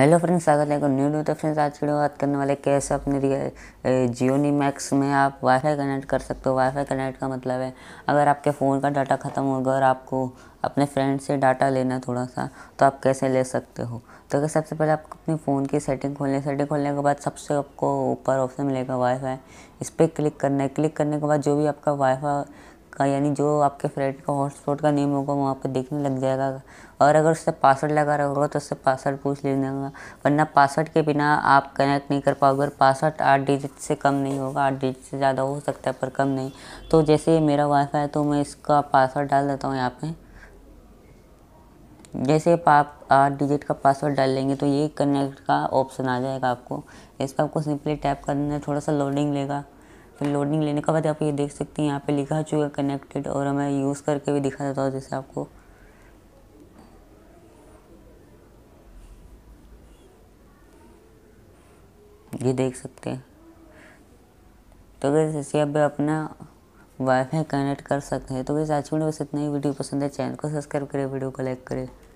hello friends स्वागत है new new तो फ्रेंड्स आज वीडियो बात करने वाले कैसे अपने जियो नी मैक्स में आप वाईफाई कनेक्ट कर सकते हो वाईफाई कनेक्ट का मतलब है अगर आपके फ़ोन का डाटा ख़त्म होगा और आपको अपने फ्रेंड से डाटा लेना है थोड़ा सा तो आप कैसे ले सकते हो तो सबसे पहले आप अपने फ़ोन की सेटिंग खोलें सेटिंग खोलने के बाद सबसे आपको ऊपर ऑप्शन मिलेगा वाईफाई इस पर क्लिक करना है क्लिक करने के बाद जो भी आपका वाईफाई का यानी जो आपके फ्रेंड का हॉटस्पॉट का नेम होगा वहाँ पर देखने लग जाएगा और अगर उससे पासवर्ड लगा रहा होगा तो उससे पासवर्ड पूछ लेना होगा वरना पासवर्ड के बिना आप कनेक्ट नहीं कर पाओगे और पासवर्ड आठ डिजिट से कम नहीं होगा आठ डिजिट से ज़्यादा हो सकता है पर कम नहीं तो जैसे मेरा वाईफाई है तो मैं इसका पासवर्ड डाल देता हूँ यहाँ पर जैसे आप आठ डिजिट का पासवर्ड डाल लेंगे तो ये कनेक्ट का ऑप्शन आ जाएगा आपको इस पर आपको सिंपली टैप करना है थोड़ा सा लोडिंग लेगा फिर लोडिंग लेने के बाद आप ये देख सकते हैं यहाँ पे लिखा चुका कनेक्टेड और हमें यूज़ करके भी दिखा देता हूँ जैसे आपको ये देख सकते हैं तो अगर जैसे आप अपना वाईफाई कनेक्ट कर सकते हैं तो वैसे आज वीडियो बस इतना ही वीडियो पसंद है चैनल को सब्सक्राइब करें वीडियो को लाइक करें